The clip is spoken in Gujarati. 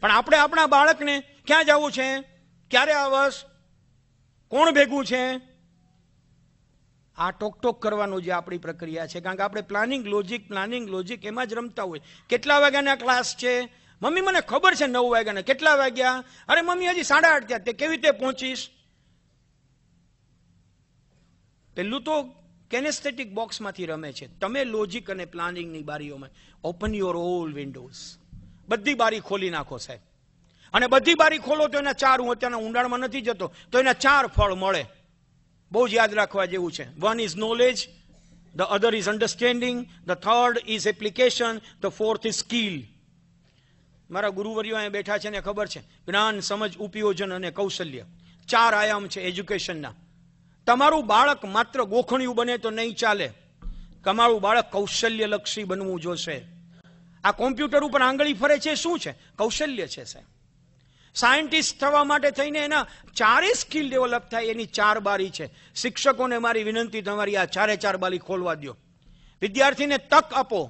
પણ આપણે આપણા બાળકને ક્યાં જવું છે ક્યારે આવશ કોણ ભેગું છે આ ટોકટોક કરવાનું જે આપણી પ્રક્રિયા છે કારણ કે આપણે પ્લાનિંગ લોજિક પ્લાનિંગ લોજિક એમાં જ રમતા હોય કેટલા વાગ્યાના ક્લાસ છે મમ્મી મને ખબર છે નવ વાગ્યાના કેટલા વાગ્યા અરે મમ્મી હજી સાડા આઠ થયા તે કેવી રીતે પહોંચીશ પેલું તો કેનેસ્થેટિક બોક્સમાંથી રમે છે તમે લોજિક અને પ્લાનિંગની બારીઓમાં ઓપન યોર ઓલ વિન્ડોઝ બધી બારી ખોલી નાખો સાહેબ અને બધી બારી ખોલો તો એના ચાર હું અત્યારના ઊંડાણમાં નથી જતો તો એના ચાર ફળ મળે બહુ જ યાદ રાખવા જેવું છે one is knowledge the other is understanding the third is application the fourth is skill મારા ગુરુવર્યો અહીંયા બેઠા છે ને ખબર છે જ્ઞાન સમજ ઉપયોજન અને કૌશલ્ય ચાર આયામ છે એજ્યુકેશનના તમારું બાળક માત્ર ગોખણિયું બને તો નહીં ચાલે તમારું બાળક કૌશલ્યલક્ષી બનવું જોશે આ કોમ્પ્યુટર ઉપર આંગળી ફરે છે શું છે કૌશલ્ય છે સાહેબ સાયન્ટિસ્ટ થવા માટે થઈને એના ચારે સ્કિલ ડેવલપ થાય એની ચાર બારી છે શિક્ષકોને મારી વિનંતી તમારી આ ચારે ચાર બારી ખોલવા દો વિદ્યાર્થીને તક આપો